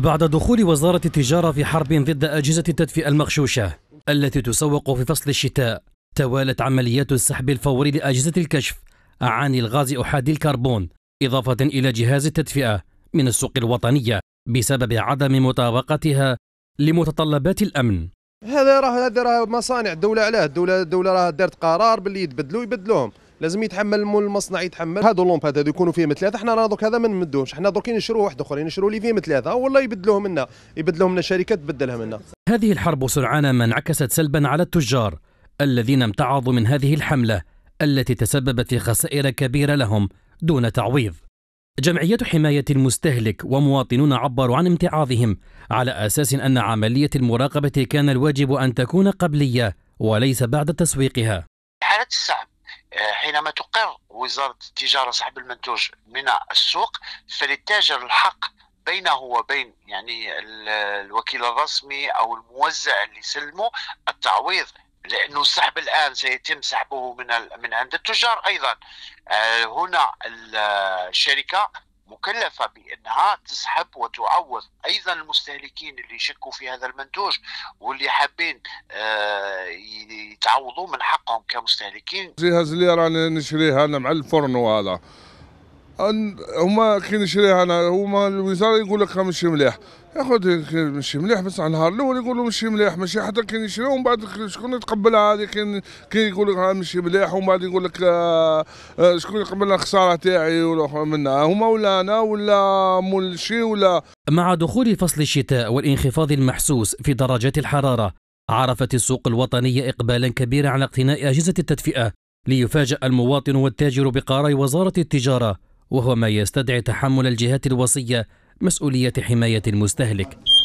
بعد دخول وزارة التجارة في حرب ضد أجهزة التدفئة المغشوشة التي تسوق في فصل الشتاء توالت عمليات السحب الفوري لأجهزة الكشف عن الغاز أحادي الكربون إضافة إلى جهاز التدفئة من السوق الوطنية بسبب عدم مطابقتها لمتطلبات الأمن هذا راه هذا راه مصانع الدولة علاه الدولة الدولة راه دارت قرار باللي يتبدلوا يبدلوهم لازم يتحمل مول المصنع يتحمل هادو لومب هادو يكونوا فيهم ثلاثه حنا رانا دوك هذا ما نمدوش حنا درك ينشرو واحد اخرين نشروا لي فيهم ثلاثه والله يبدلوه منا يبدلوهم لنا شركه تبدلها منا هذه الحرب سرعان ما انعكست سلبا على التجار الذين امتعضوا من هذه الحمله التي تسببت في خسائر كبيره لهم دون تعويض جمعية حماية المستهلك ومواطنون عبروا عن امتعاضهم على أساس أن عملية المراقبة كان الواجب أن تكون قبلية وليس بعد تسويقها حالة الشعب آه، حينما تقر وزارة التجارة صاحب المنتوج من السوق فللتاجر الحق بينه وبين يعني الوكيل الرسمي او الموزع اللي سلمه التعويض لانه السحب الان سيتم سحبه من من عند التجار ايضا آه، هنا الشركه مكلفة بأنها تسحب وتعوض أيضا المستهلكين اللي شكوا في هذا المنتوج واللي حابين آه، يتعوضوا من حقهم كمستهلكين جهاز اللي راني نشريه انا مع الفرن وهذا هما كي نشريها انا هما الوزاره يقول لك ماشي مليح يا خويا ماشي مليح بس على النهار الاول يقولوا ماشي مليح ماشي حتى كي نشريه ومن بعد شكون يتقبلها هذه كي كي يقول لك ماشي مليح ومن بعد يقول لك آه، آه، شكون يقبل الخساره تاعي ولا هما ولا انا ولا مول شي ولا مع دخول فصل الشتاء والانخفاض المحسوس في درجات الحراره عرفت السوق الوطنية إقبالا كبيرا على اقتناء أجهزة التدفئة ليفاجأ المواطن والتاجر بقرار وزارة التجارة وهو ما يستدعي تحمل الجهات الوصية مسؤولية حماية المستهلك